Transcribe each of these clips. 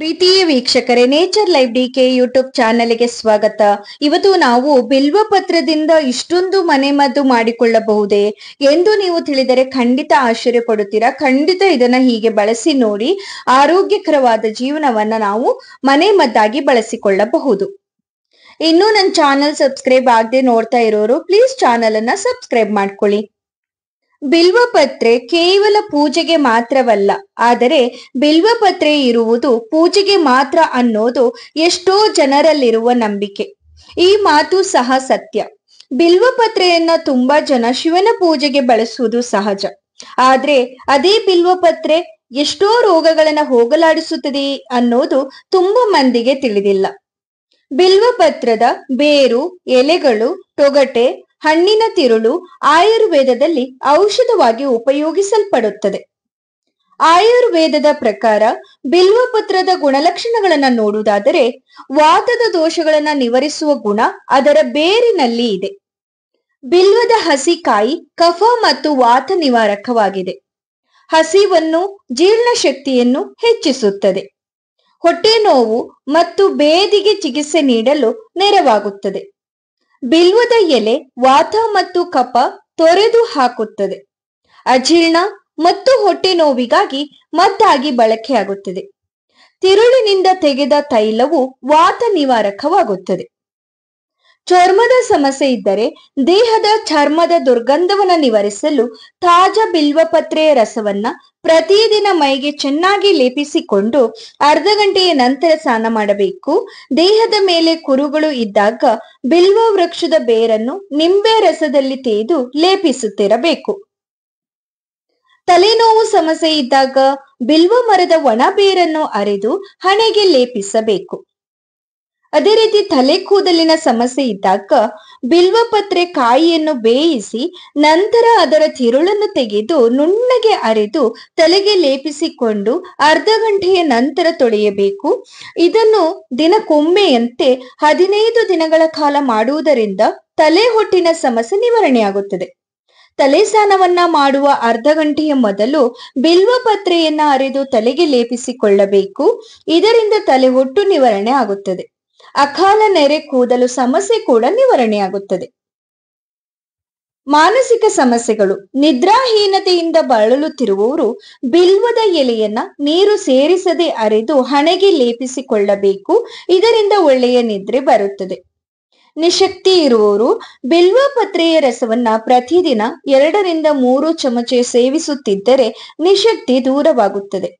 ಪ್ರೀತಿಯ ವೀಕ್ಷಕರೇ nature live D K YouTube ಚಾನೆಲ್ಗೆ ಸ್ವಾಗತ ಇವತ್ತು ನಾವು ಬಿಲ್ವ ಪತ್ರದಿಂದ ಇಷ್ಟೊಂದು ಮನೆಮದ್ದು ಮಾಡಿಕೊಳ್ಳಬಹುದೇ ಎಂದು ನೀವು ತಿಳಿದರೆ ಖಂಡಿತ ಆಶ್ಚರ್ಯ ಪಡುತ್ತೀರಾ ಖಂಡಿತ ಇದನ್ನ ಹೀಗೆ ಬಳಸಿ ನೋಡಿ ಆರೋಗ್ಯಕರವಾದ ಜೀವನವನ್ನ ನಾವು ಮನೆಮದ್ದಾಗಿ ಬಳಸಿಕೊಳ್ಳಬಹುದು ಇನ್ನೂ ನನ್ನ ಚಾನೆಲ್ ಸಬ್ಸ್ಕ್ರೈಬ್ ಆಗದೆ ನೋಡ್ತಾ ಇರೋರು ಪ್ಲೀಸ್ ಚಾನೆಲ್ ಅನ್ನ ಸಬ್ಸ್ಕ್ರೈಬ್ ಮಾಡ್ಕೊಳ್ಳಿ ಬಿಲ್ವಪತ್ರೆ ಕೇವಲ ಪೂಜೆಗೆ ಮಾತ್ರವಲ್ಲ ಆದರೆ ಬಿಲ್ವಪತ್ರೆ ಇರುವುದು ಪೂಜೆಗೆ ಮಾತ್ರ ಅನ್ನೋದು ಎಷ್ಟೋ ಜನರಲ್ಲಿರುವ ನಂಬಿಕೆ ಈ ಮಾತು ಸಹ ಸತ್ಯ ಬಿಲ್ವಪತ್ರೆಯನ್ನ ತುಂಬಾ ಜನ ಶಿವನ ಪೂಜೆಗೆ ಬಳಸುವುದು ಸಹಜ ಆದ್ರೆ ಅದೇ ಬಿಲ್ವಪತ್ರೆ ಎಷ್ಟೋ ರೋಗಗಳನ್ನ ಹೋಗಲಾಡಿಸುತ್ತದೆ ಅನ್ನೋದು ತುಂಬಾ ಮಂದಿಗೆ ತಿಳಿದಿಲ್ಲ ಬಿಲ್ವಪತ್ರದ ಬೇರು ಎಲೆಗಳು ತೊಗಟೆ ಹಣ್ಣಿನ ತಿರುಳು ಆಯುರ್ವೇದದಲ್ಲಿ ಔಷಧವಾಗಿ ಉಪಯೋಗಿಸಲ್ಪಡುತ್ತದೆ ಆಯುರ್ವೇದದ ಪ್ರಕಾರ ಬಿಲ್ವಪತ್ರದ ಗುಣಲಕ್ಷಣಗಳನ್ನು ನೋಡುವುದಾದರೆ ವಾತದ ದೋಷಗಳನ್ನು ನಿವಾರಿಸುವ ಗುಣ ಅದರ ಬೇರಿನಲ್ಲಿ ಇದೆ ಬಿಲ್ವದ ಹಸಿ ಕಾಯಿ ಕಫ ಮತ್ತು ವಾತ ನಿವಾರಕವಾಗಿದೆ ಹಸಿವನ್ನು ಜೀರ್ಣಶಕ್ತಿಯನ್ನು ಹೆಚ್ಚಿಸುತ್ತದೆ ಹೊಟ್ಟೆ ನೋವು ಮತ್ತು ಬೇದಿಗೆ ಚಿಕಿತ್ಸೆ ನೀಡಲು ನೆರವಾಗುತ್ತದೆ ಬಿಲ್ವದ ಎಲೆ ವಾತ ಮತ್ತು ಕಫ ತೊರೆದು ಹಾಕುತ್ತದೆ ಅಜೀರ್ಣ ಮತ್ತು ಹೊಟ್ಟೆ ನೋವಿಗಾಗಿ ಮದ್ದಾಗಿ ಬಳಕೆಯಾಗುತ್ತದೆ ತಿರುಳಿನಿಂದ ತೆಗೆದ ತೈಲವು ವಾತ ನಿವಾರಕವಾಗುತ್ತದೆ ಚರ್ಮದ ಸಮಸ್ಯೆ ಇದ್ದರೆ ದೇಹದ ಚರ್ಮದ ದುರ್ಗಂಧವನ್ನು ನಿವಾರಿಸಲು ತಾಜಾ ಬಿಲ್ವಪತ್ರೆಯ ರಸವನ್ನ ಪ್ರತಿದಿನ ಮೈಗೆ ಚೆನ್ನಾಗಿ ಲೇಪಿಸಿಕೊಂಡು ಅರ್ಧ ಗಂಟೆಯ ನಂತರ ಸ್ನಾನ ಮಾಡಬೇಕು ದೇಹದ ಮೇಲೆ ಕುರುಗಳು ಇದ್ದಾಗ ಬಿಲ್ವ ವೃಕ್ಷದ ಬೇರನ್ನು ನಿಂಬೆ ರಸದಲ್ಲಿ ತೇದು ಲೇಪಿಸುತ್ತಿರಬೇಕು ತಲೆನೋವು ಸಮಸ್ಯೆ ಇದ್ದಾಗ ಬಿಲ್ವ ಮರದ ಒಣ ಬೇರನ್ನು ಅರೆದು ಹಣೆಗೆ ಲೇಪಿಸಬೇಕು ಅದೇ ರೀತಿ ತಲೆ ಕೂದಲಿನ ಸಮಸ್ಯೆ ಇದ್ದಾಗ ಬಿಲ್ವಪತ್ರೆ ಕಾಯಿಯನ್ನು ಬೇಯಿಸಿ ನಂತರ ಅದರ ತಿರುಳನ್ನು ತೆಗೆದು ನುಣ್ಣಗೆ ಅರೆದು ತಲೆಗೆ ಲೇಪಿಸಿಕೊಂಡು ಅರ್ಧ ಗಂಟೆಯ ನಂತರ ತೊಳೆಯಬೇಕು ಇದನ್ನು ದಿನಕ್ಕೊಮ್ಮೆಯಂತೆ ಹದಿನೈದು ದಿನಗಳ ಕಾಲ ಮಾಡುವುದರಿಂದ ತಲೆ ಹೊಟ್ಟಿನ ಸಮಸ್ಯೆ ನಿವಾರಣೆಯಾಗುತ್ತದೆ ತಲೆ ಸ್ನಾನವನ್ನ ಮಾಡುವ ಅರ್ಧ ಗಂಟೆಯ ಮೊದಲು ಬಿಲ್ವ ಪತ್ರೆಯನ್ನ ಅರೆದು ತಲೆಗೆ ಲೇಪಿಸಿಕೊಳ್ಳಬೇಕು ಇದರಿಂದ ತಲೆ ಹೊಟ್ಟು ನಿವಾರಣೆ ಆಗುತ್ತದೆ ಅಕಾಲ ನೆರೆ ಕೂದಲು ಸಮಸ್ಯೆ ಕೂಡ ನಿವಾರಣೆಯಾಗುತ್ತದೆ ಮಾನಸಿಕ ಸಮಸ್ಯೆಗಳು ನಿದ್ರಾಹೀನತೆಯಿಂದ ಬಳಲುತ್ತಿರುವವರು ಬಿಲ್ವದ ಎಲೆಯನ್ನ ನೀರು ಸೇರಿಸದೆ ಅರೆದು ಹಣೆಗೆ ಲೇಪಿಸಿಕೊಳ್ಳಬೇಕು ಇದರಿಂದ ಒಳ್ಳೆಯ ನಿದ್ರೆ ಬರುತ್ತದೆ ನಿಶಕ್ತಿ ಇರುವವರು ಬಿಲ್ವ ಪತ್ರೆಯ ರಸವನ್ನ ಪ್ರತಿದಿನ ಎರಡರಿಂದ ಮೂರು ಚಮಚೆ ಸೇವಿಸುತ್ತಿದ್ದರೆ ನಿಶಕ್ತಿ ದೂರವಾಗುತ್ತದೆ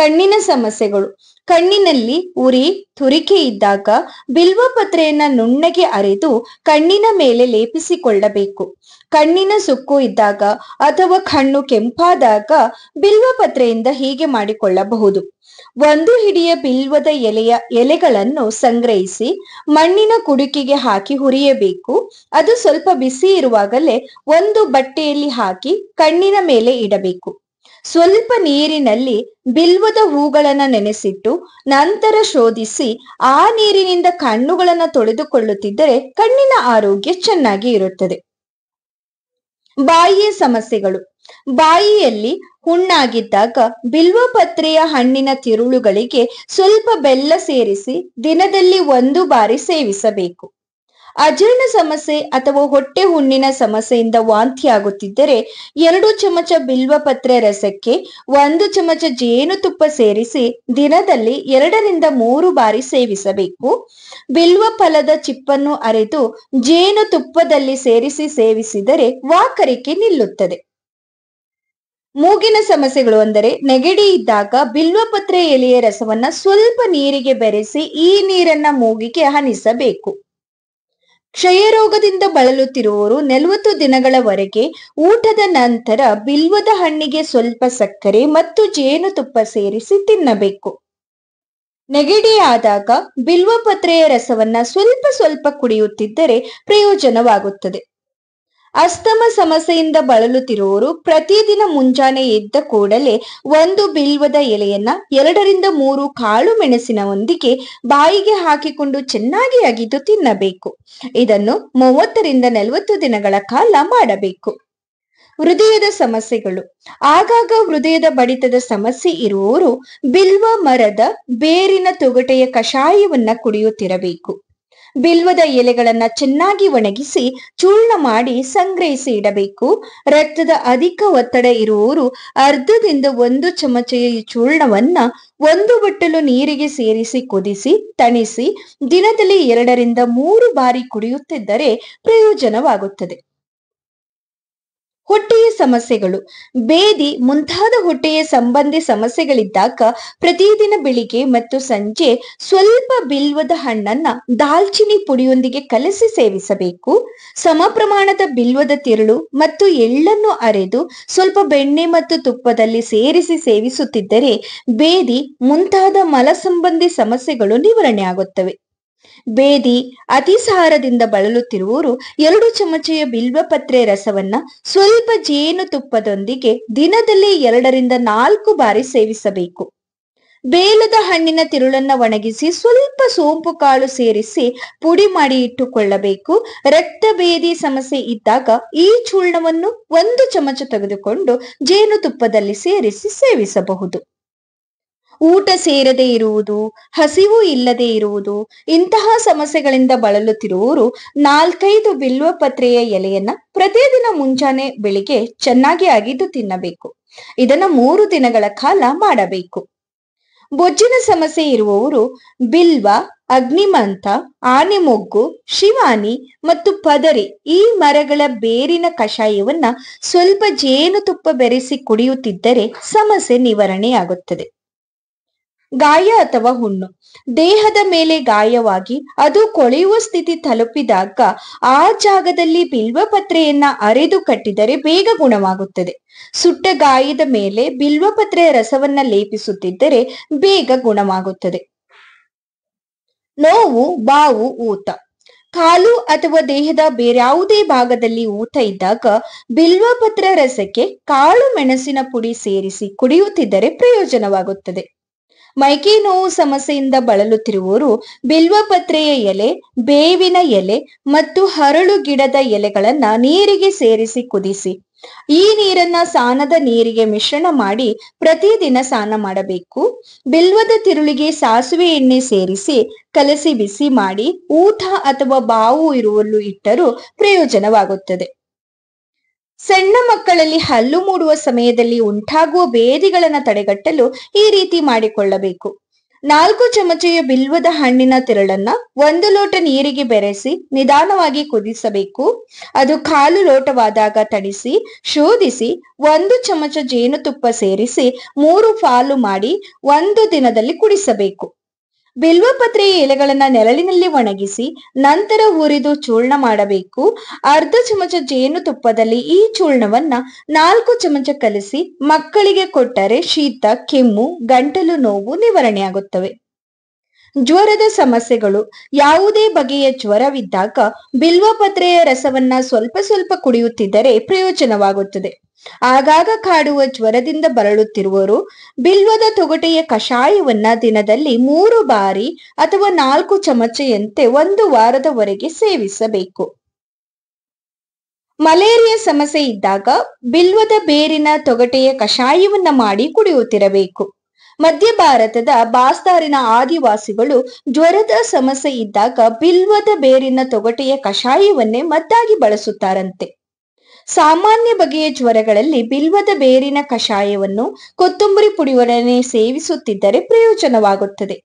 ಕಣ್ಣಿನ ಸಮಸ್ಯೆಗಳು ಕಣ್ಣಿನಲ್ಲಿ ಉರಿ ತುರಿಕೆ ಇದ್ದಾಗ ಬಿಲ್ವ ಪತ್ರೆಯನ್ನ ನುಣ್ಣಗೆ ಅರೆದು ಕಣ್ಣಿನ ಮೇಲೆ ಲೇಪಿಸಿಕೊಳ್ಳಬೇಕು ಕಣ್ಣಿನ ಸುಕ್ಕು ಇದ್ದಾಗ ಅಥವಾ ಕಣ್ಣು ಕೆಂಪಾದಾಗ ಬಿಲ್ವ ಪತ್ರೆಯಿಂದ ಹೀಗೆ ಮಾಡಿಕೊಳ್ಳಬಹುದು ಒಂದು ಹಿಡಿಯ ಬಿಲ್ವದ ಎಲೆಯ ಎಲೆಗಳನ್ನು ಸಂಗ್ರಹಿಸಿ ಮಣ್ಣಿನ ಕುಡುಕಿಗೆ ಹಾಕಿ ಹುರಿಯಬೇಕು ಅದು ಸ್ವಲ್ಪ ಬಿಸಿ ಇರುವಾಗಲೇ ಒಂದು ಬಟ್ಟೆಯಲ್ಲಿ ಹಾಕಿ ಕಣ್ಣಿನ ಮೇಲೆ ಇಡಬೇಕು ಸ್ವಲ್ಪ ನೀರಿನಲ್ಲಿ ಬಿಲ್ವದ ಹೂಗಳನ್ನು ನೆನೆಸಿಟ್ಟು ನಂತರ ಶೋಧಿಸಿ ಆ ನೀರಿನಿಂದ ಕಣ್ಣುಗಳನ್ನು ತೊಳೆದುಕೊಳ್ಳುತ್ತಿದ್ದರೆ ಕಣ್ಣಿನ ಆರೋಗ್ಯ ಚೆನ್ನಾಗಿ ಇರುತ್ತದೆ ಬಾಯಿಯ ಸಮಸ್ಯೆಗಳು ಬಾಯಿಯಲ್ಲಿ ಹುಣ್ಣಾಗಿದ್ದಾಗ ಬಿಲ್ವಪತ್ರೆಯ ಹಣ್ಣಿನ ತಿರುಳುಗಳಿಗೆ ಸ್ವಲ್ಪ ಬೆಲ್ಲ ಸೇರಿಸಿ ದಿನದಲ್ಲಿ ಒಂದು ಬಾರಿ ಸೇವಿಸಬೇಕು ಅಜೀರ್ಣ ಸಮಸ್ಯೆ ಅಥವಾ ಹೊಟ್ಟೆ ಹುಣ್ಣಿನ ಸಮಸ್ಯೆಯಿಂದ ವಾಂತಿಯಾಗುತ್ತಿದ್ದರೆ ಎರಡು ಚಮಚ ಬಿಲ್ವಪತ್ರೆ ರಸಕ್ಕೆ ಒಂದು ಚಮಚ ಜೇನುತುಪ್ಪ ಸೇರಿಸಿ ದಿನದಲ್ಲಿ ಎರಡರಿಂದ ಮೂರು ಬಾರಿ ಸೇವಿಸಬೇಕು ಬಿಲ್ವ ಫಲದ ಚಿಪ್ಪನ್ನು ಅರೆದು ಜೇನುತುಪ್ಪದಲ್ಲಿ ಸೇರಿಸಿ ಸೇವಿಸಿದರೆ ವಾಕರಿಕೆ ನಿಲ್ಲುತ್ತದೆ ಮೂಗಿನ ಸಮಸ್ಯೆಗಳು ಅಂದರೆ ನೆಗಡಿ ಇದ್ದಾಗ ಬಿಲ್ವಪತ್ರೆ ಎಲೆಯ ರಸವನ್ನ ಸ್ವಲ್ಪ ನೀರಿಗೆ ಬೆರೆಸಿ ಈ ನೀರನ್ನ ಮೂಗಿಗೆ ಹನಿಸಬೇಕು ಕ್ಷಯರೋಗದಿಂದ ಬಳಲುತ್ತಿರುವವರು ನಲವತ್ತು ದಿನಗಳವರೆಗೆ ಊಟದ ನಂತರ ಬಿಲ್ವದ ಹಣ್ಣಿಗೆ ಸ್ವಲ್ಪ ಸಕ್ಕರೆ ಮತ್ತು ಜೇನುತುಪ್ಪ ಸೇರಿಸಿ ತಿನ್ನಬೇಕು ನೆಗಡಿ ಆದಾಗ ಬಿಲ್ವಪತ್ರೆಯ ರಸವನ್ನ ಸ್ವಲ್ಪ ಸ್ವಲ್ಪ ಕುಡಿಯುತ್ತಿದ್ದರೆ ಪ್ರಯೋಜನವಾಗುತ್ತದೆ ಅಸ್ತಮ ಸಮಸ್ಯೆಯಿಂದ ಬಳಲುತ್ತಿರುವವರು ಪ್ರತಿದಿನ ಮುಂಜಾನೆ ಇದ್ದ ಕೂಡಲೇ ಒಂದು ಬಿಲ್ವದ ಎಲೆಯನ್ನ ಎರಡರಿಂದ ಮೂರು ಕಾಳು ಮೆಣಸಿನೊಂದಿಗೆ ಬಾಯಿಗೆ ಹಾಕಿಕೊಂಡು ಚೆನ್ನಾಗಿ ಅಗಿದು ತಿನ್ನಬೇಕು ಇದನ್ನು ಮೂವತ್ತರಿಂದ ನಲವತ್ತು ದಿನಗಳ ಕಾಲ ಮಾಡಬೇಕು ಹೃದಯದ ಸಮಸ್ಯೆಗಳು ಆಗಾಗ ಹೃದಯದ ಬಡಿತದ ಸಮಸ್ಯೆ ಇರುವವರು ಬಿಲ್ವ ಮರದ ಬೇರಿನ ತೊಗಟೆಯ ಕಷಾಯವನ್ನ ಕುಡಿಯುತ್ತಿರಬೇಕು ಬಿಲ್ವದ ಎಲೆಗಳನ್ನ ಚೆನ್ನಾಗಿ ಒಣಗಿಸಿ ಚೂರ್ಣ ಮಾಡಿ ಸಂಗ್ರಹಿಸಿ ಇಡಬೇಕು ರಕ್ತದ ಅಧಿಕ ಒತ್ತಡ ಇರುವವರು ಅರ್ಧದಿಂದ ಒಂದು ಚಮಚ ಈ ಚೂರ್ಣವನ್ನ ಒಂದು ಬಟ್ಟಲು ನೀರಿಗೆ ಸೇರಿಸಿ ಕುದಿಸಿ ತಣಿಸಿ ದಿನದಲ್ಲಿ ಎರಡರಿಂದ ಮೂರು ಬಾರಿ ಕುಡಿಯುತ್ತಿದ್ದರೆ ಪ್ರಯೋಜನವಾಗುತ್ತದೆ ಹೊಟ್ಟೆಯ ಸಮಸ್ಯೆಗಳು ಬೇದಿ ಮುಂತಾದ ಹೊಟ್ಟೆಯ ಸಂಬಂಧಿ ಸಮಸ್ಯೆಗಳಿದ್ದಾಗ ಪ್ರತಿದಿನ ಬೆಳಿಗ್ಗೆ ಮತ್ತು ಸಂಜೆ ಸ್ವಲ್ಪ ಬಿಲ್ವದ ಹಣ್ಣನ್ನ ದಾಲ್ಚಿನಿ ಪುಡಿಯೊಂದಿಗೆ ಕಲಸಿ ಸೇವಿಸಬೇಕು ಸಮ ಪ್ರಮಾಣದ ಬಿಲ್ವದ ತಿರುಳು ಮತ್ತು ಎಳ್ಳನ್ನು ಅರೆದು ಸ್ವಲ್ಪ ಬೆಣ್ಣೆ ಮತ್ತು ತುಪ್ಪದಲ್ಲಿ ಸೇರಿಸಿ ಸೇವಿಸುತ್ತಿದ್ದರೆ ಬೇದಿ ಮುಂತಾದ ಮಲ ಸಂಬಂಧಿ ಸಮಸ್ಯೆಗಳು ನಿವಾರಣೆ ಆಗುತ್ತವೆ ಬೇದಿ ಅತಿಸಾರದಿಂದ ಬಳಲುತ್ತಿರುವವರು ಎರಡು ಚಮಚೆಯ ಬಿಲ್ವಪತ್ರೆ ರಸವನ್ನ ಸ್ವಲ್ಪ ಜೇನು ತುಪ್ಪದೊಂದಿಗೆ ದಿನದಲ್ಲಿ ಎರಡರಿಂದ ನಾಲ್ಕು ಬಾರಿ ಸೇವಿಸಬೇಕು ಬೇಲದ ಹಣ್ಣಿನ ತಿರುಳನ್ನ ಒಣಗಿಸಿ ಸ್ವಲ್ಪ ಸೋಂಪು ಕಾಳು ಸೇರಿಸಿ ಪುಡಿ ಮಾಡಿ ಇಟ್ಟುಕೊಳ್ಳಬೇಕು ರಕ್ತ ಬೇದಿ ಸಮಸ್ಯೆ ಇದ್ದಾಗ ಈ ಚೂರ್ಣವನ್ನು ಒಂದು ಚಮಚ ತೆಗೆದುಕೊಂಡು ಜೇನುತುಪ್ಪದಲ್ಲಿ ಸೇರಿಸಿ ಸೇವಿಸಬಹುದು ಊಟ ಸೇರದೆ ಇರುವುದು ಹಸಿವು ಇಲ್ಲದೆ ಇರುವುದು ಇಂತಹ ಸಮಸ್ಯೆಗಳಿಂದ ಬಳಲುತ್ತಿರುವವರು ನಾಲ್ಕೈದು ಬಿಲ್ವ ಪತ್ರೆಯ ಎಲೆಯನ್ನ ಪ್ರತಿದಿನ ಮುಂಜಾನೆ ಬೆಳಿಗ್ಗೆ ಚೆನ್ನಾಗಿ ಅಗಿದು ತಿನ್ನಬೇಕು ಇದನ್ನ ಮೂರು ದಿನಗಳ ಕಾಲ ಮಾಡಬೇಕು ಬೊಜ್ಜಿನ ಸಮಸ್ಯೆ ಇರುವವರು ಬಿಲ್ವ ಅಗ್ನಿಮಂತ ಆನೆಮೊಗ್ಗು ಶಿವಾನಿ ಮತ್ತು ಪದರಿ ಈ ಮರಗಳ ಬೇರಿನ ಕಷಾಯವನ್ನ ಸ್ವಲ್ಪ ಜೇನುತುಪ್ಪ ಬೆರೆಸಿ ಕುಡಿಯುತ್ತಿದ್ದರೆ ಸಮಸ್ಯೆ ನಿವಾರಣೆಯಾಗುತ್ತದೆ ಗಾಯ ಅಥವಾ ಹುಣ್ಣು ದೇಹದ ಮೇಲೆ ಗಾಯವಾಗಿ ಅದು ಕೊಳೆಯುವ ಸ್ಥಿತಿ ತಲುಪಿದಾಗ ಆ ಜಾಗದಲ್ಲಿ ಬಿಲ್ವಪತ್ರೆಯನ್ನ ಅರೆದು ಕಟ್ಟಿದರೆ ಬೇಗ ಗುಣವಾಗುತ್ತದೆ ಸುಟ್ಟ ಗಾಯದ ಮೇಲೆ ಬಿಲ್ವಪತ್ರೆಯ ರಸವನ್ನ ಲೇಪಿಸುತ್ತಿದ್ದರೆ ಬೇಗ ಗುಣವಾಗುತ್ತದೆ ನೋವು ಬಾವು ಊತ ಕಾಲು ಅಥವಾ ದೇಹದ ಬೇರ್ಯಾವುದೇ ಭಾಗದಲ್ಲಿ ಊತ ಇದ್ದಾಗ ಬಿಲ್ವಪತ್ರ ರಸಕ್ಕೆ ಕಾಳು ಮೆಣಸಿನ ಪುಡಿ ಸೇರಿಸಿ ಕುಡಿಯುತ್ತಿದ್ದರೆ ಪ್ರಯೋಜನವಾಗುತ್ತದೆ ಮೈಕೆ ನೋವು ಸಮಸ್ಯೆಯಿಂದ ಬಳಲುತ್ತಿರುವವರು ಬಿಲ್ವಪತ್ರೆಯ ಎಲೆ ಬೇವಿನ ಎಲೆ ಮತ್ತು ಹರಳು ಗಿಡದ ಎಲೆಗಳನ್ನ ನೀರಿಗೆ ಸೇರಿಸಿ ಕುದಿಸಿ ಈ ನೀರನ್ನ ಸ್ನಾನದ ನೀರಿಗೆ ಮಿಶ್ರಣ ಮಾಡಿ ಪ್ರತಿದಿನ ಸ್ನಾನ ಮಾಡಬೇಕು ಬಿಲ್ವದ ತಿರುಳಿಗೆ ಸಾಸುವೆ ಎಣ್ಣೆ ಸೇರಿಸಿ ಕಲಸಿ ಬಿಸಿ ಮಾಡಿ ಊಟ ಅಥವಾ ಬಾವು ಇರುವಲ್ಲೂ ಇಟ್ಟರೂ ಪ್ರಯೋಜನವಾಗುತ್ತದೆ ಸಣ್ಣ ಮಕ್ಕಳಲ್ಲಿ ಹಲ್ಲು ಮೂಡುವ ಸಮಯದಲ್ಲಿ ಉಂಟಾಗುವ ಬೇದಿಗಳನ್ನು ತಡೆಗಟ್ಟಲು ಈ ರೀತಿ ಮಾಡಿಕೊಳ್ಳಬೇಕು ನಾಲ್ಕು ಚಮಚೆಯ ಬಿಲ್ವದ ಹಣ್ಣಿನ ತಿರುಳನ್ನ ಒಂದು ಲೋಟ ನೀರಿಗೆ ಬೆರೆಸಿ ನಿಧಾನವಾಗಿ ಕುದಿಸಬೇಕು ಅದು ಕಾಲು ಲೋಟವಾದಾಗ ತಡಿಸಿ ಶೋಧಿಸಿ ಒಂದು ಚಮಚ ಜೇನುತುಪ್ಪ ಸೇರಿಸಿ ಮೂರು ಫಾಲು ಮಾಡಿ ಒಂದು ದಿನದಲ್ಲಿ ಕುಡಿಸಬೇಕು ಬಿಲ್ವಪತ್ರೆಯ ಎಲೆಗಳನ್ನ ನೆರಳಿನಲ್ಲಿ ಒಣಗಿಸಿ ನಂತರ ಹುರಿದು ಚೂರ್ಣ ಮಾಡಬೇಕು ಅರ್ಧ ಚಮಚ ಜೇನು ತುಪ್ಪದಲ್ಲಿ ಈ ಚೂರ್ಣವನ್ನ ನಾಲ್ಕು ಚಮಚ ಕಲಿಸಿ ಮಕ್ಕಳಿಗೆ ಕೊಟ್ಟರೆ ಶೀತ ಕೆಮ್ಮು ಗಂಟಲು ನೋವು ನಿವಾರಣೆಯಾಗುತ್ತವೆ ಜ್ವರದ ಸಮಸ್ಯೆಗಳು ಯಾವುದೇ ಬಗೆಯ ಜ್ವರವಿದ್ದಾಗ ಬಿಲ್ವಪತ್ರೆಯ ರಸವನ್ನ ಸ್ವಲ್ಪ ಸ್ವಲ್ಪ ಕುಡಿಯುತ್ತಿದ್ದರೆ ಪ್ರಯೋಜನವಾಗುತ್ತದೆ ಆಗಾಗ ಕಾಡುವ ಜ್ವರದಿಂದ ಬರಳುತ್ತಿರುವರು ಬಿಲ್ವದ ತೊಗಟೆಯ ಕಷಾಯವನ್ನ ದಿನದಲ್ಲಿ ಮೂರು ಬಾರಿ ಅಥವಾ ನಾಲ್ಕು ಚಮಚೆಯಂತೆ ಒಂದು ವಾರದವರೆಗೆ ಸೇವಿಸಬೇಕು ಮಲೇರಿಯಾ ಸಮಸ್ಯೆ ಇದ್ದಾಗ ಬಿಲ್ವದ ಬೇರಿನ ತೊಗಟೆಯ ಕಷಾಯವನ್ನ ಮಾಡಿ ಕುಡಿಯುತ್ತಿರಬೇಕು ಮಧ್ಯ ಭಾರತದ ಬಾಸ್ತಾರಿನ ಆದಿವಾಸಿಗಳು ಜ್ವರದ ಸಮಸ್ಯೆ ಇದ್ದಾಗ ಬಿಲ್ವದ ಬೇರಿನ ತೊಗಟೆಯ ಕಷಾಯವನ್ನೇ ಮದ್ದಾಗಿ ಬಳಸುತ್ತಾರಂತೆ ಸಾಮಾನ್ಯ ಬಗೆಯ ಜ್ವರಗಳಲ್ಲಿ ಬಿಲ್ವದ ಬೇರಿನ ಕಷಾಯವನ್ನು ಕೊತ್ತಂಬರಿ ಪುಡಿಯೊಡನೆ ಸೇವಿಸುತ್ತಿದ್ದರೆ ಪ್ರಯೋಜನವಾಗುತ್ತದೆ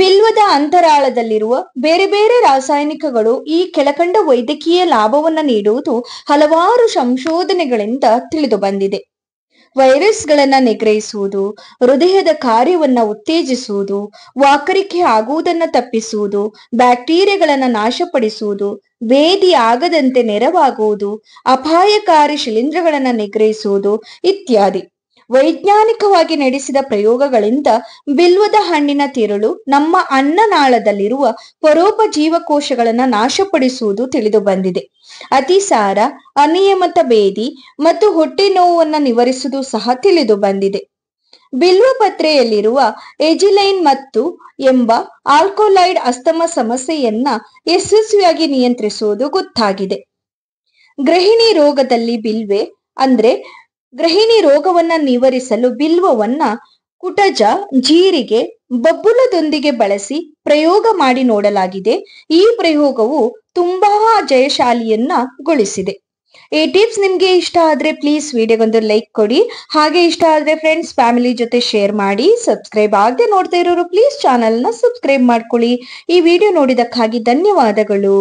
ಬಿಲ್ವದ ಅಂತರಾಳದಲ್ಲಿರುವ ಬೇರೆ ಬೇರೆ ರಾಸಾಯನಿಕಗಳು ಈ ಕೆಳಕಂಡ ವೈದ್ಯಕೀಯ ಲಾಭವನ್ನು ನೀಡುವುದು ಹಲವಾರು ಸಂಶೋಧನೆಗಳಿಂದ ತಿಳಿದು ಬಂದಿದೆ ವೈರಸ್ಗಳನ್ನು ನಿಗ್ರಹಿಸುವುದು ಹೃದಯದ ಕಾರ್ಯವನ್ನು ಉತ್ತೇಜಿಸುವುದು ವಾಕರಿಕೆ ಆಗುವುದನ್ನು ತಪ್ಪಿಸುವುದು ಬ್ಯಾಕ್ಟೀರಿಯಾಗಳನ್ನು ನಾಶಪಡಿಸುವುದು ವೇದಿ ಆಗದಂತೆ ನೆರವಾಗುವುದು ಅಪಾಯಕಾರಿ ಶಿಲೀಂಧ್ರಗಳನ್ನು ನಿಗ್ರಹಿಸುವುದು ಇತ್ಯಾದಿ ವೈಜ್ಞಾನಿಕವಾಗಿ ನಡೆಸಿದ ಪ್ರಯೋಗಗಳಿಂದ ಬಿಲ್ವದ ಹಣ್ಣಿನ ತಿರುಳು ನಮ್ಮ ಅನ್ನನಾಳದಲ್ಲಿರುವ ಪರೋಪ ಜೀವಕೋಶಗಳನ್ನು ನಾಶಪಡಿಸುವುದು ತಿಳಿದು ಬಂದಿದೆ ಅತಿಸಾರ ಅನಿಯಮಿತ ಬೇದಿ ಮತ್ತು ಹೊಟ್ಟೆ ನೋವನ್ನು ನಿವಾರಿಸುವುದು ಸಹ ತಿಳಿದು ಬಂದಿದೆ ಬಿಲ್ವಪತ್ರೆಯಲ್ಲಿರುವ ಎಜಿಲೈನ್ ಮತ್ತು ಎಂಬ ಆಲ್ಕೋಲೈಡ್ ಅಸ್ತಮ ಸಮಸ್ಯೆಯನ್ನ ಯಶಸ್ವಿಯಾಗಿ ನಿಯಂತ್ರಿಸುವುದು ಗೊತ್ತಾಗಿದೆ ಗೃಹಿಣಿ ರೋಗದಲ್ಲಿ ಬಿಲ್ವೆ ಅಂದ್ರೆ ಗೃಹಿಣಿ ರೋಗವನ್ನ ನಿವಾರಿಸಲು ಬಿಲ್ವವನ್ನ ಕುಟಜ ಜೀರಿಗೆ ಬಬ್ಬುಲದೊಂದಿಗೆ ಬಳಸಿ ಪ್ರಯೋಗ ಮಾಡಿ ನೋಡಲಾಗಿದೆ ಈ ಪ್ರಯೋಗವು ತುಂಬಾ ಜಯಶಾಲಿಯನ್ನ ಗೊಳಿಸಿದೆ ಈ ಟಿಪ್ಸ್ ನಿಮ್ಗೆ ಇಷ್ಟ ಆದ್ರೆ ಪ್ಲೀಸ್ ವಿಡಿಯೋಗೊಂದು ಲೈಕ್ ಕೊಡಿ ಹಾಗೆ ಇಷ್ಟ ಆದ್ರೆ ಫ್ರೆಂಡ್ಸ್ ಫ್ಯಾಮಿಲಿ ಜೊತೆ ಶೇರ್ ಮಾಡಿ ಸಬ್ಸ್ಕ್ರೈಬ್ ಆಗದೆ ನೋಡ್ತಾ ಇರೋರು ಪ್ಲೀಸ್ ನ ಸಬ್ಸ್ಕ್ರೈಬ್ ಮಾಡ್ಕೊಳ್ಳಿ ಈ ವಿಡಿಯೋ ನೋಡಿದಕ್ಕಾಗಿ ಧನ್ಯವಾದಗಳು